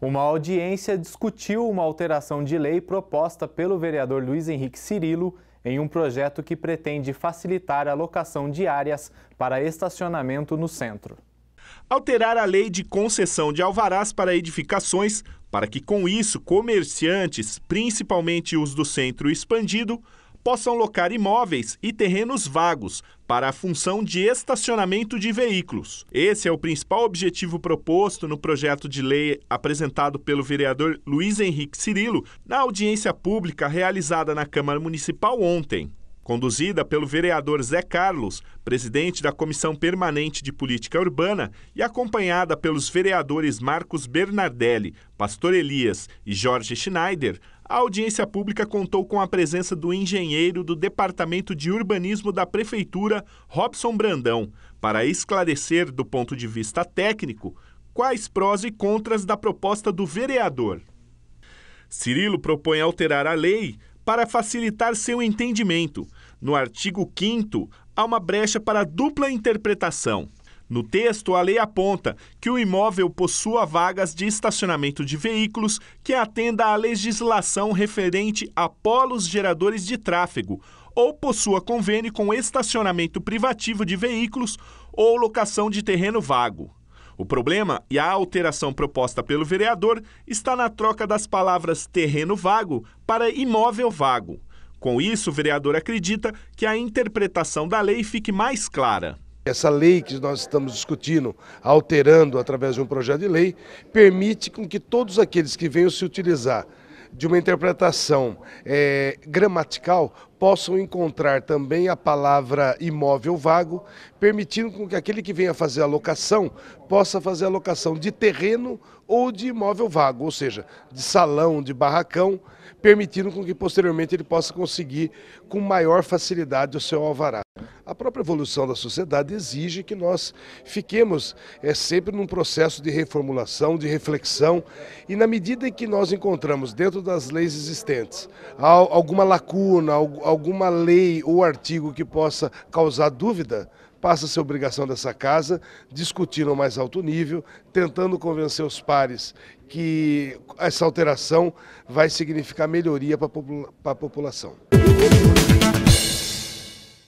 Uma audiência discutiu uma alteração de lei proposta pelo vereador Luiz Henrique Cirilo em um projeto que pretende facilitar a locação de áreas para estacionamento no centro. Alterar a lei de concessão de alvarás para edificações, para que com isso comerciantes, principalmente os do centro expandido, possam locar imóveis e terrenos vagos para a função de estacionamento de veículos. Esse é o principal objetivo proposto no projeto de lei apresentado pelo vereador Luiz Henrique Cirilo na audiência pública realizada na Câmara Municipal ontem conduzida pelo vereador Zé Carlos, presidente da Comissão Permanente de Política Urbana, e acompanhada pelos vereadores Marcos Bernardelli, Pastor Elias e Jorge Schneider, a audiência pública contou com a presença do engenheiro do Departamento de Urbanismo da Prefeitura, Robson Brandão, para esclarecer, do ponto de vista técnico, quais prós e contras da proposta do vereador. Cirilo propõe alterar a lei para facilitar seu entendimento. No artigo 5 há uma brecha para dupla interpretação. No texto, a lei aponta que o imóvel possua vagas de estacionamento de veículos que atenda à legislação referente a polos geradores de tráfego ou possua convênio com estacionamento privativo de veículos ou locação de terreno vago. O problema e a alteração proposta pelo vereador está na troca das palavras terreno vago para imóvel vago. Com isso, o vereador acredita que a interpretação da lei fique mais clara. Essa lei que nós estamos discutindo, alterando através de um projeto de lei, permite com que todos aqueles que venham se utilizar de uma interpretação é, gramatical possam encontrar também a palavra imóvel vago, permitindo com que aquele que venha fazer a locação possa fazer a locação de terreno ou de imóvel vago, ou seja, de salão, de barracão, permitindo com que posteriormente ele possa conseguir com maior facilidade o seu alvará. A própria evolução da sociedade exige que nós fiquemos é, sempre num processo de reformulação, de reflexão, e na medida em que nós encontramos dentro das leis existentes alguma lacuna, alguma lei ou artigo que possa causar dúvida, passa a ser obrigação dessa casa discutir no mais alto nível, tentando convencer os pares que essa alteração vai significar melhoria para a população.